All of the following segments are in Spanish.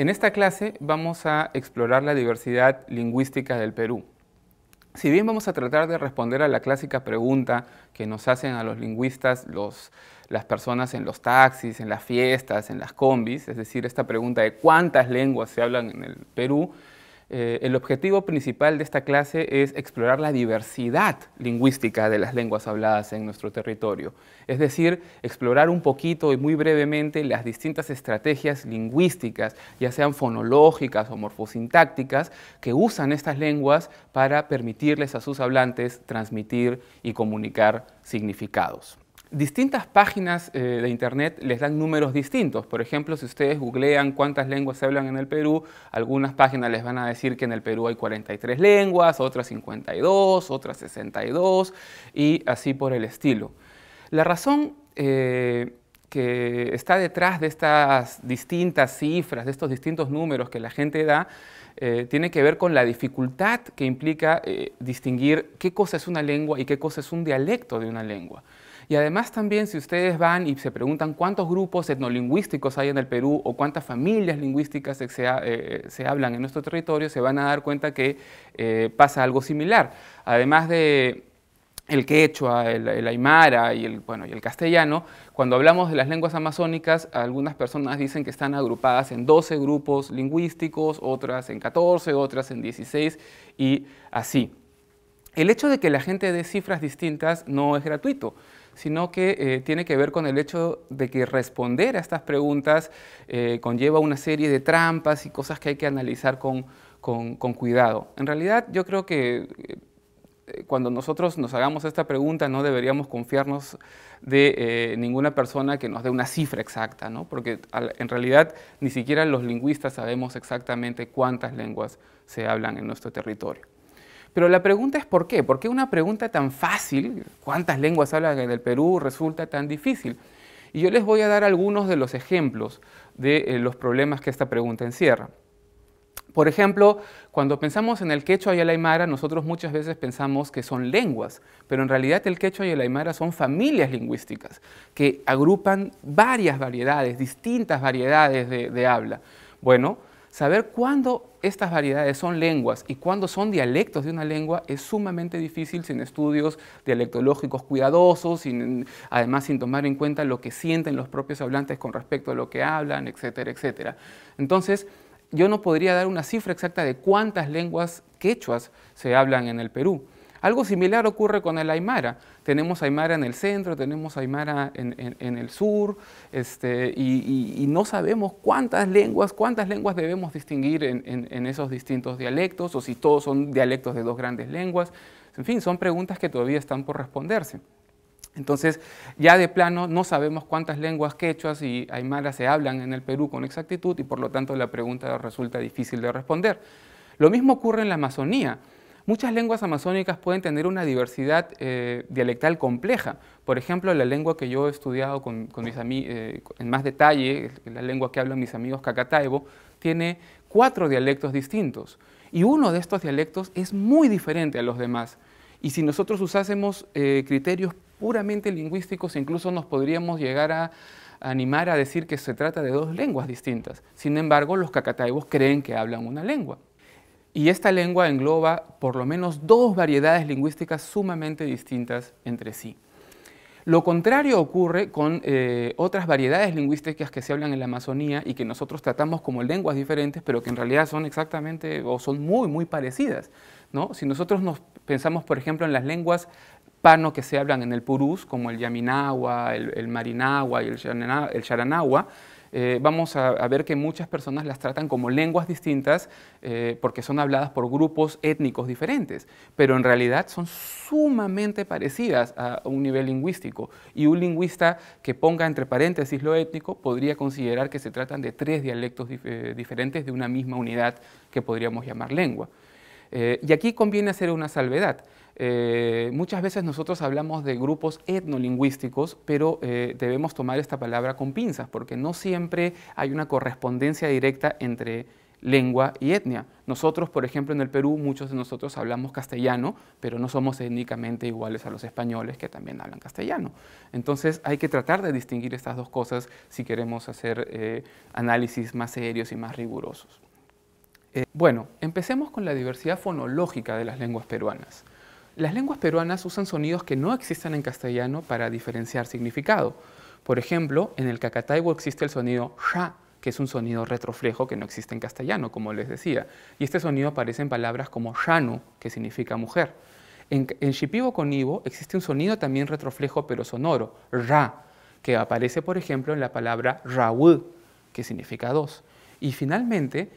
En esta clase vamos a explorar la diversidad lingüística del Perú. Si bien vamos a tratar de responder a la clásica pregunta que nos hacen a los lingüistas las personas en los taxis, en las fiestas, en las combis, es decir, esta pregunta de cuántas lenguas se hablan en el Perú, eh, el objetivo principal de esta clase es explorar la diversidad lingüística de las lenguas habladas en nuestro territorio, es decir, explorar un poquito y muy brevemente las distintas estrategias lingüísticas, ya sean fonológicas o morfosintácticas, que usan estas lenguas para permitirles a sus hablantes transmitir y comunicar significados. Distintas páginas eh, de Internet les dan números distintos. Por ejemplo, si ustedes googlean cuántas lenguas se hablan en el Perú, algunas páginas les van a decir que en el Perú hay 43 lenguas, otras 52, otras 62 y así por el estilo. La razón eh, que está detrás de estas distintas cifras, de estos distintos números que la gente da, eh, tiene que ver con la dificultad que implica distinguir qué cosa es una lengua y qué cosa es un dialecto de una lengua. Y además también si ustedes van y se preguntan cuántos grupos etnolingüísticos hay en el Perú o cuántas familias lingüísticas se, eh, hablan en nuestro territorio, se van a dar cuenta que eh, pasa algo similar. Además de el quechua, el, el, aymara y y el castellano, cuando hablamos de las lenguas amazónicas, algunas personas dicen que están agrupadas en 12 grupos lingüísticos, otras en 14, otras en 16 y así. El hecho de que la gente dé cifras distintas no es gratuito sino que eh, tiene que ver con el hecho de que responder a estas preguntas eh, conlleva una serie de trampas y cosas que hay que analizar con, cuidado. En realidad yo creo que eh, cuando nosotros nos hagamos esta pregunta no deberíamos confiarnos de ninguna persona que nos dé una cifra exacta, ¿no? porque en realidad ni siquiera los lingüistas sabemos exactamente cuántas lenguas se hablan en nuestro territorio. Pero la pregunta es ¿por qué? ¿Por qué una pregunta tan fácil, cuántas lenguas hablan en el Perú, resulta tan difícil? Y yo les voy a dar algunos de los ejemplos de eh, los problemas que esta pregunta encierra. Por ejemplo, cuando pensamos en el quechua y el aymara, nosotros muchas veces pensamos que son lenguas, pero en realidad el quechua y el aymara son familias lingüísticas que agrupan varias variedades, distintas variedades de habla. Bueno, Saber cuándo estas variedades son lenguas y cuándo son dialectos de una lengua es sumamente difícil sin estudios dialectológicos cuidadosos, sin, además sin tomar en cuenta lo que sienten los propios hablantes con respecto a lo que hablan, etcétera, etcétera. Entonces, yo no podría dar una cifra exacta de cuántas lenguas quechuas se hablan en el Perú. Algo similar ocurre con el Aymara. Tenemos Aymara en el centro, tenemos Aymara en, el sur, este, y, no sabemos cuántas lenguas, cuántas lenguas debemos distinguir en, esos distintos dialectos, o si todos son dialectos de dos grandes lenguas. En fin, son preguntas que todavía están por responderse. Entonces, ya de plano no sabemos cuántas lenguas quechuas y aymara se hablan en el Perú con exactitud y por lo tanto la pregunta resulta difícil de responder. Lo mismo ocurre en la Amazonía. Muchas lenguas amazónicas pueden tener una diversidad eh, dialectal compleja. Por ejemplo, la lengua que yo he estudiado con, mis eh, en más detalle, la lengua que hablan mis amigos cacataibo, tiene cuatro dialectos distintos. Y uno de estos dialectos es muy diferente a los demás. Y si nosotros usásemos eh, criterios puramente lingüísticos, incluso nos podríamos llegar a animar a decir que se trata de dos lenguas distintas. Sin embargo, los cacataibos creen que hablan una lengua. Y esta lengua engloba por lo menos dos variedades lingüísticas sumamente distintas entre sí. Lo contrario ocurre con eh, otras variedades lingüísticas que se hablan en la Amazonía y que nosotros tratamos como lenguas diferentes, pero que en realidad son exactamente o son muy, muy parecidas. Si nosotros nos pensamos, por ejemplo, en las lenguas pano que se hablan en el Purús, como el Yaminagua, el, el Marinagua y el, shanawa eh, vamos a, ver que muchas personas las tratan como lenguas distintas eh, porque son habladas por grupos étnicos diferentes, pero en realidad son sumamente parecidas a un nivel lingüístico y un lingüista que ponga entre paréntesis lo étnico podría considerar que se tratan de tres dialectos eh, diferentes de una misma unidad que podríamos llamar lengua. y aquí conviene hacer una salvedad. Eh, muchas veces nosotros hablamos de grupos etnolingüísticos, pero eh, debemos tomar esta palabra con pinzas, porque no siempre hay una correspondencia directa entre lengua y etnia. Nosotros, por ejemplo, en el Perú, muchos de nosotros hablamos castellano, pero no somos étnicamente iguales a los españoles que también hablan castellano. Entonces hay que tratar de distinguir estas dos cosas si queremos hacer eh, análisis más serios y más rigurosos. bueno, empecemos con la diversidad fonológica de las lenguas peruanas. Las lenguas peruanas usan sonidos que no existen en castellano para diferenciar significado. Por ejemplo, en el cacataibo existe el sonido ja, que es un sonido retroflejo que no existe en castellano, como les decía. Y este sonido aparece en palabras como shanu, que significa mujer. En, en shipibo con ibo existe un sonido también retroflejo pero sonoro, ra, que aparece, por ejemplo, en la palabra rawu, que significa dos. Y finalmente,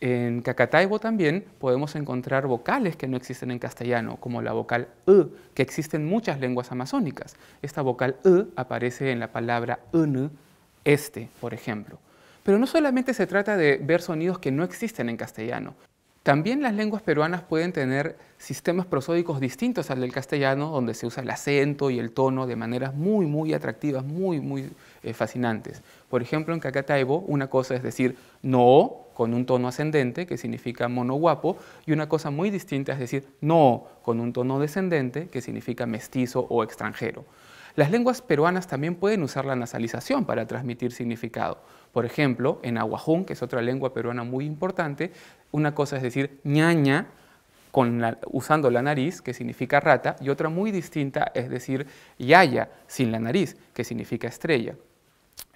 en Cacataibo también podemos encontrar vocales que no existen en castellano, como la vocal E, que existe en muchas lenguas amazónicas. Esta vocal E aparece en la palabra este, por ejemplo. Pero no solamente se trata de ver sonidos que no existen en castellano. También las lenguas peruanas pueden tener sistemas prosódicos distintos al del castellano, donde se usa el acento y el tono de maneras muy, muy atractivas, muy, muy eh, fascinantes. Por ejemplo, en Cacataibo, una cosa es decir no con un tono ascendente, que significa mono guapo, y una cosa muy distinta es decir no con un tono descendente, que significa mestizo o extranjero. Las lenguas peruanas también pueden usar la nasalización para transmitir significado. Por ejemplo, en aguajón, que es otra lengua peruana muy importante, una cosa es decir ñaña usando la nariz, que significa rata, y otra muy distinta es decir yaya sin la nariz, que significa estrella.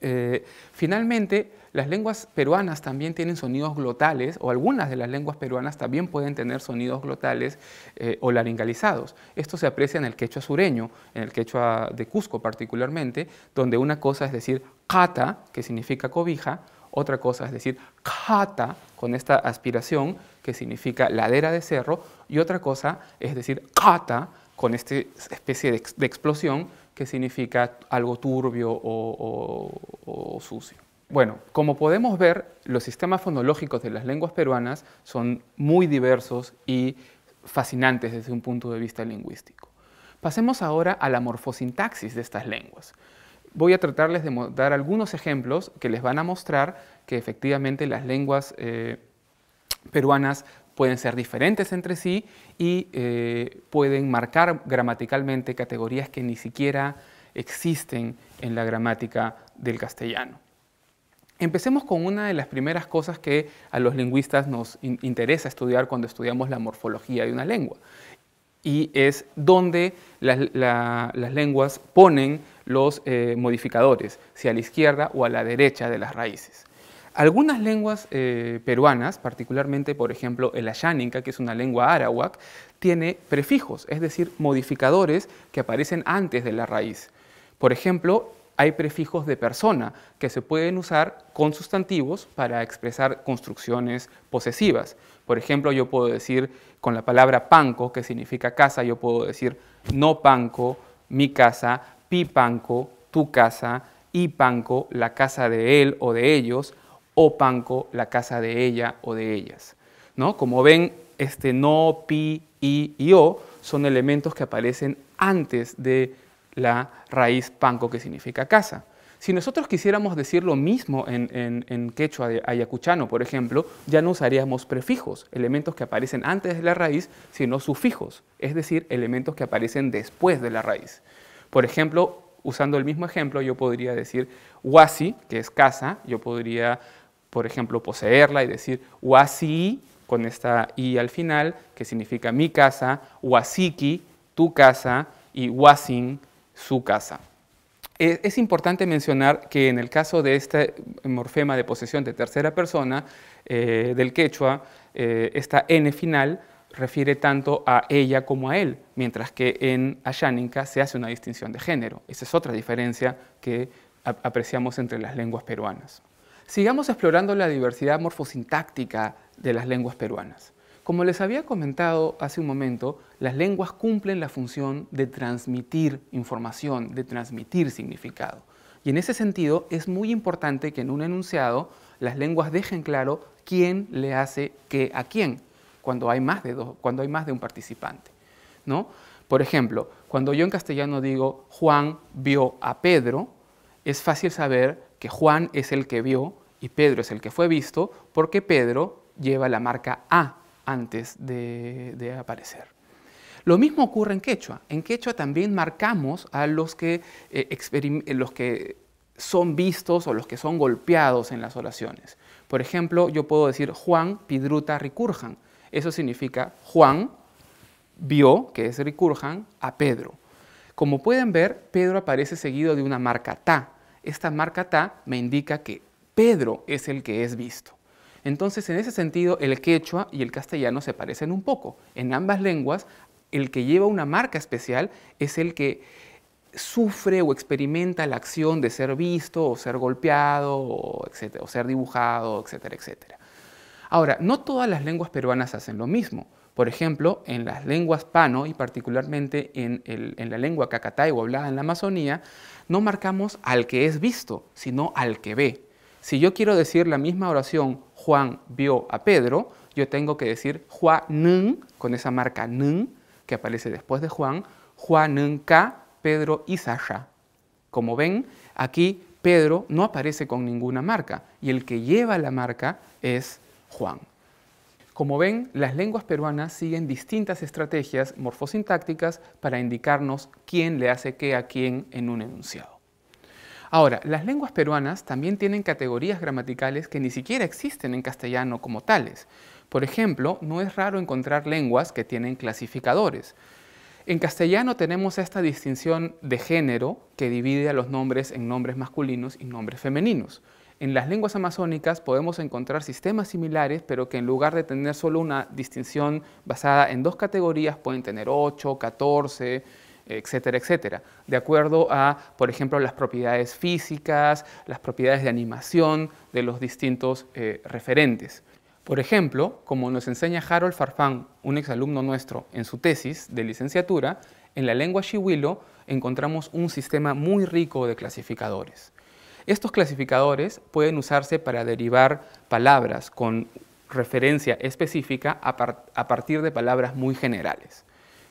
Eh, finalmente, las lenguas peruanas también tienen sonidos glotales, o algunas de las lenguas peruanas también pueden tener sonidos glotales eh, o laringalizados. Esto se aprecia en el quechua sureño, en el quechua de Cusco particularmente, donde una cosa es decir kata, que significa cobija, otra cosa es decir kata, con esta aspiración, que significa ladera de cerro, y otra cosa es decir kata, con esta especie de explosión que significa algo turbio o, sucio. Bueno, como podemos ver, los sistemas fonológicos de las lenguas peruanas son muy diversos y fascinantes desde un punto de vista lingüístico. Pasemos ahora a la morfosintaxis de estas lenguas. Voy a tratarles de dar algunos ejemplos que les van a mostrar que efectivamente las lenguas eh, peruanas pueden ser diferentes entre sí y eh, pueden marcar gramaticalmente categorías que ni siquiera existen en la gramática del castellano. Empecemos con una de las primeras cosas que a los lingüistas nos interesa estudiar cuando estudiamos la morfología de una lengua, y es dónde las, lenguas ponen los eh, modificadores, si a la izquierda o a la derecha de las raíces. Algunas lenguas eh, peruanas, particularmente por ejemplo el ayánica, que es una lengua arawak, tiene prefijos, es decir, modificadores que aparecen antes de la raíz. Por ejemplo, hay prefijos de persona que se pueden usar con sustantivos para expresar construcciones posesivas. Por ejemplo, yo puedo decir con la palabra panco, que significa casa, yo puedo decir no panco, mi casa, pi panco, tu casa, y panco, la casa de él o de ellos, o panco, la casa de ella o de ellas. ¿no? Como ven, este no, pi, i y o son elementos que aparecen antes de la raíz panco, que significa casa. Si nosotros quisiéramos decir lo mismo en, en, en, quechua ayacuchano, por ejemplo, ya no usaríamos prefijos, elementos que aparecen antes de la raíz, sino sufijos, es decir, elementos que aparecen después de la raíz. Por ejemplo, usando el mismo ejemplo, yo podría decir huasi, que es casa, yo podría por ejemplo, poseerla y decir wasi con esta i al final, que significa mi casa, wasiki, tu casa, y wasin, su casa. E, es importante mencionar que en el caso de este morfema de posesión de tercera persona eh, del quechua, eh, esta n final refiere tanto a ella como a él, mientras que en Ashaninka se hace una distinción de género. Esa es otra diferencia que apreciamos entre las lenguas peruanas. Sigamos explorando la diversidad morfosintáctica de las lenguas peruanas. Como les había comentado hace un momento, las lenguas cumplen la función de transmitir información, de transmitir significado. Y en ese sentido es muy importante que en un enunciado las lenguas dejen claro quién le hace qué a quién cuando hay más de, dos, cuando hay más de un participante. ¿no? Por ejemplo, cuando yo en castellano digo Juan vio a Pedro, es fácil saber que Juan es el que vio y Pedro es el que fue visto porque Pedro lleva la marca A antes de, aparecer. Lo mismo ocurre en quechua. En quechua también marcamos a los que, eh, eh, los que son vistos o los que son golpeados en las oraciones. Por ejemplo, yo puedo decir Juan Pidruta Ricurjan. Eso significa Juan vio, que es Ricurjan, a Pedro. Como pueden ver, Pedro aparece seguido de una marca ta. Esta marca ta me indica que Pedro es el que es visto. Entonces, en ese sentido, el quechua y el castellano se parecen un poco. En ambas lenguas, el que lleva una marca especial es el que sufre o experimenta la acción de ser visto o ser golpeado o, ser dibujado, etcétera, etcétera. Ahora, no todas las lenguas peruanas hacen lo mismo. Por ejemplo, en las lenguas pano y particularmente en, la lengua cacatay o hablada en la Amazonía, no marcamos al que es visto, sino al que ve. Si yo quiero decir la misma oración, Juan vio a Pedro, yo tengo que decir Juan, con esa marca nun que aparece después de Juan, Juan, K, Pedro y Sasha. Como ven, aquí Pedro no aparece con ninguna marca y el que lleva la marca es Juan. Como ven, las lenguas peruanas siguen distintas estrategias morfosintácticas para indicarnos quién le hace qué a quién en un enunciado. Ahora, las lenguas peruanas también tienen categorías gramaticales que ni siquiera existen en castellano como tales. Por ejemplo, no es raro encontrar lenguas que tienen clasificadores. En castellano tenemos esta distinción de género que divide a los nombres en nombres masculinos y nombres femeninos. En las lenguas amazónicas podemos encontrar sistemas similares, pero que en lugar de tener solo una distinción basada en dos categorías, pueden tener 8, 14, etcétera, etcétera, de acuerdo a, por ejemplo, las propiedades físicas, las propiedades de animación de los distintos eh, referentes. Por ejemplo, como nos enseña Harold Farfán, un exalumno nuestro, en su tesis de licenciatura, en la lengua shiwilo encontramos un sistema muy rico de clasificadores. Estos clasificadores pueden usarse para derivar palabras con referencia específica a, a partir de palabras muy generales.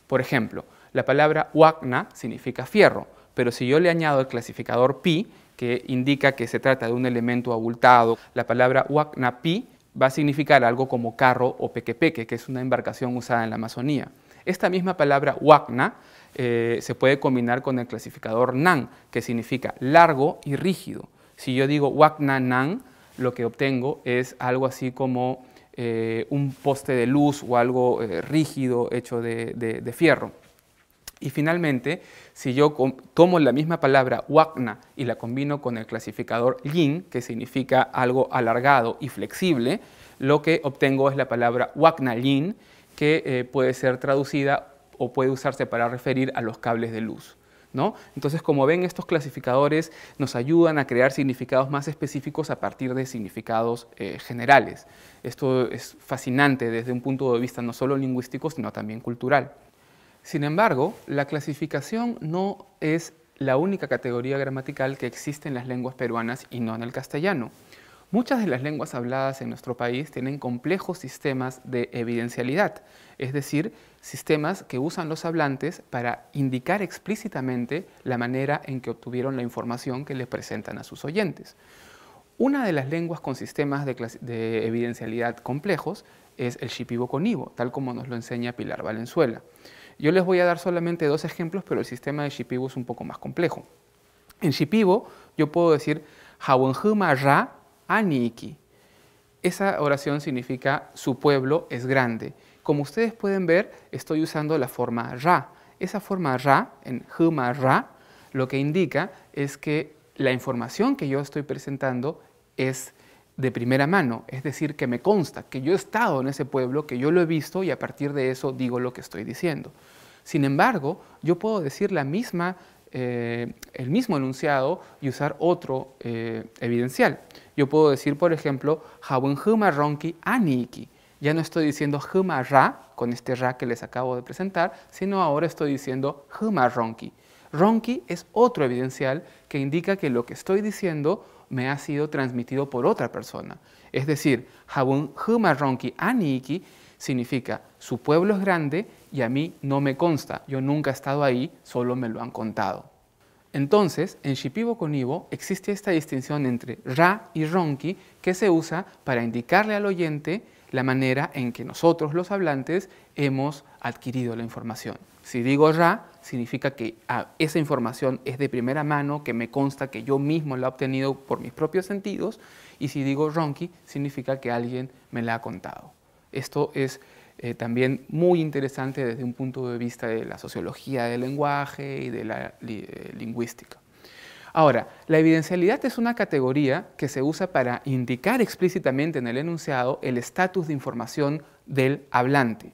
Por ejemplo, la palabra wagna significa fierro, pero si yo le añado el clasificador pi, que indica que se trata de un elemento abultado, la palabra wagna pi va a significar algo como carro o pequepeque, que es una embarcación usada en la Amazonía. Esta misma palabra wagna eh, se puede combinar con el clasificador nan, que significa largo y rígido. Si yo digo wagna nan, lo que obtengo es algo así como eh, un poste de luz o algo eh, rígido hecho de fierro. Y finalmente, si yo tomo la misma palabra wakna y la combino con el clasificador yin, que significa algo alargado y flexible, lo que obtengo es la palabra wakna que eh, puede ser traducida o puede usarse para referir a los cables de luz. ¿No? Entonces, como ven, estos clasificadores nos ayudan a crear significados más específicos a partir de significados eh, generales. Esto es fascinante desde un punto de vista no solo lingüístico, sino también cultural. Sin embargo, la clasificación no es la única categoría gramatical que existe en las lenguas peruanas y no en el castellano. Muchas de las lenguas habladas en nuestro país tienen complejos sistemas de evidencialidad, es decir, sistemas que usan los hablantes para indicar explícitamente la manera en que obtuvieron la información que les presentan a sus oyentes. Una de las lenguas con sistemas de, evidencialidad complejos es el shipibo-conibo, tal como nos lo enseña Pilar Valenzuela. Yo les voy a dar solamente dos ejemplos, pero el sistema de Shipibo es un poco más complejo. En Shipibo yo puedo decir ra aniki. Esa oración significa su pueblo es grande. Como ustedes pueden ver, estoy usando la forma ra. Esa forma ra, en huma ra, lo que indica es que la información que yo estoy presentando es de primera mano, es decir, que me consta que yo he estado en ese pueblo, que yo lo he visto y a partir de eso digo lo que estoy diciendo. Sin embargo, yo puedo decir la misma, eh, el mismo enunciado y usar otro eh, evidencial. Yo puedo decir, por ejemplo, Ronki Aniki. Ya no estoy diciendo Ra, con este Ra que les acabo de presentar, sino ahora estoy diciendo Ronki. Ronki es otro evidencial que indica que lo que estoy diciendo me ha sido transmitido por otra persona. Es decir, Jabun Humarronki Aniki significa su pueblo es grande y a mí no me consta, yo nunca he estado ahí, solo me lo han contado. Entonces, en Shipibo Conibo existe esta distinción entre Ra y Ronki que se usa para indicarle al oyente la manera en que nosotros los hablantes hemos adquirido la información. Si digo Ra, significa que ah, esa información es de primera mano, que me consta que yo mismo la he obtenido por mis propios sentidos, y si digo Ronky significa que alguien me la ha contado. Esto es eh, también muy interesante desde un punto de vista de la sociología del lenguaje y de la eh, lingüística. Ahora, la evidencialidad es una categoría que se usa para indicar explícitamente en el enunciado el estatus de información del hablante.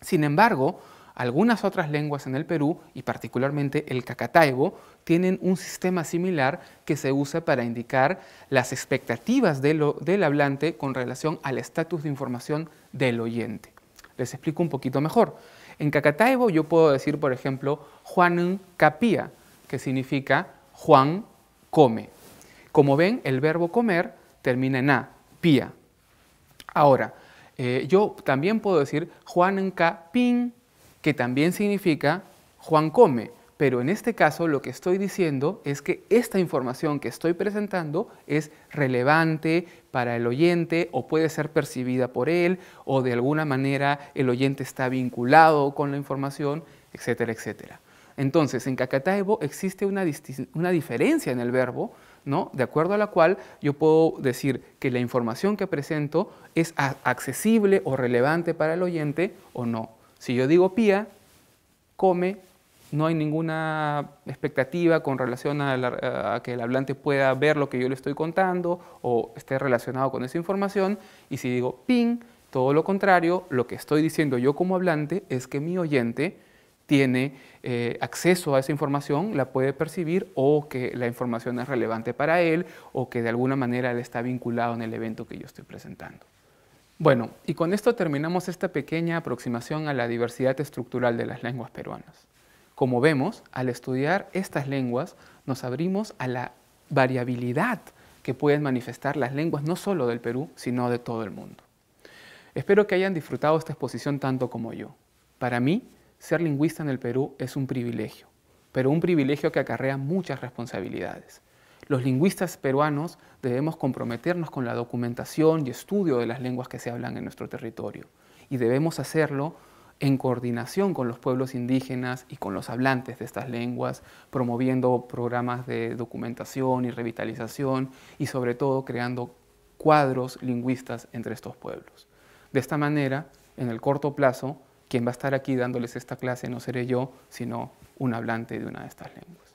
Sin embargo, algunas otras lenguas en el Perú, y particularmente el cacataibo, tienen un sistema similar que se usa para indicar las expectativas del hablante con relación al estatus de información del oyente. Les explico un poquito mejor. En cacataibo yo puedo decir, por ejemplo, Juan capía, que significa Juan come. Como ven, el verbo comer termina en a, pía. Ahora, eh, yo también puedo decir Juan capín que también significa Juan come, pero en este caso lo que estoy diciendo es que esta información que estoy presentando es relevante para el oyente o puede ser percibida por él o de alguna manera el oyente está vinculado con la información, etcétera, etcétera. Entonces, en Cacataebo existe una, una diferencia en el verbo, ¿no? de acuerdo a la cual yo puedo decir que la información que presento es accesible o relevante para el oyente o no. Si yo digo pía, come, no hay ninguna expectativa con relación a, que el hablante pueda ver lo que yo le estoy contando o esté relacionado con esa información. Y si digo ping, todo lo contrario, lo que estoy diciendo yo como hablante es que mi oyente tiene eh, acceso a esa información, la puede percibir o que la información es relevante para él o que de alguna manera él está vinculado en el evento que yo estoy presentando. Bueno, y con esto terminamos esta pequeña aproximación a la diversidad estructural de las lenguas peruanas. Como vemos, al estudiar estas lenguas nos abrimos a la variabilidad que pueden manifestar las lenguas no solo del Perú, sino de todo el mundo. Espero que hayan disfrutado esta exposición tanto como yo. Para mí, ser lingüista en el Perú es un privilegio, pero un privilegio que acarrea muchas responsabilidades. Los lingüistas peruanos debemos comprometernos con la documentación y estudio de las lenguas que se hablan en nuestro territorio y debemos hacerlo en coordinación con los pueblos indígenas y con los hablantes de estas lenguas, promoviendo programas de documentación y revitalización y sobre todo creando cuadros lingüistas entre estos pueblos. De esta manera, en el corto plazo, quien va a estar aquí dándoles esta clase no seré yo, sino un hablante de una de estas lenguas.